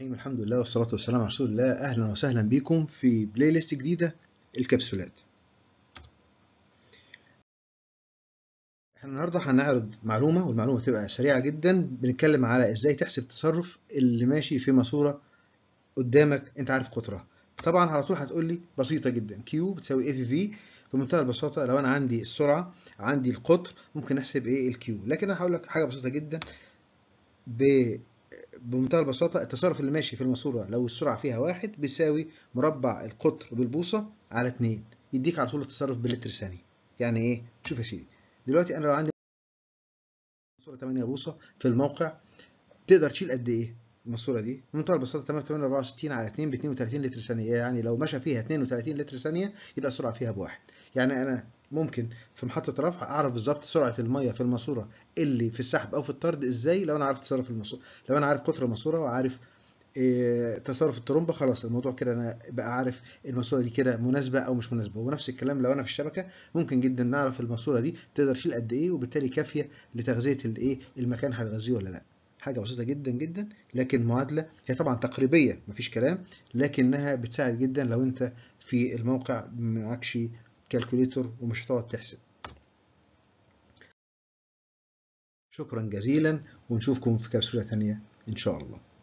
الرحيم الحمد لله والصلاة والسلام على رسول الله أهلا وسهلا بكم في بلاي ليست جديدة الكبسولات احنا النهاردة هنعرض معلومة والمعلومة تبقى سريعة جدا بنتكلم على ازاي تحسب تصرف اللي ماشي في ماسورة قدامك انت عارف قطرها طبعا على طول هتقول لي بسيطة جدا كيو بتساوي اي في في بمنتهى البساطة لو انا عندي السرعة عندي القطر ممكن احسب ايه الكيو لكن انا هقول لك حاجة بسيطة جدا ب بمنتهى البساطة التصرف اللي ماشي في الماسورة لو السرعة فيها واحد بيساوي مربع القطر بالبوصة على اتنين يديك على طول التصرف باللتر ثانية يعني ايه؟ شوف يا سيدي دلوقتي انا لو عندي ماسورة 8 بوصة في الموقع تقدر تشيل قد ايه؟ الماسورة دي بمنتهى بساطة 864 على 2 ب 32 لتر ثانية يعني لو مشى فيها 32 لتر ثانية يبقى السرعة فيها بواحد يعني أنا ممكن في محطة رفع أعرف بالظبط سرعة المية في الماسورة اللي في السحب أو في الطرد إزاي لو أنا عارف تصرف الماسورة لو أنا عارف قطر الماسورة وعارف إيه تصرف الترومبه خلاص الموضوع كده انا بقى عارف الماسوره دي كده مناسبه او مش مناسبه ونفس الكلام لو انا في الشبكه ممكن جدا نعرف الماسوره دي تقدر تشيل قد ايه وبالتالي كافيه لتغذيه الايه المكان هتغذيه ولا لا حاجة بسيطة جدا جدا لكن معادلة هي طبعا تقريبية مفيش كلام لكنها بتساعد جدا لو انت في الموقع معكش كالكوليتور ومش هتقعد تحسب شكرا جزيلا ونشوفكم في كبسولة تانية ان شاء الله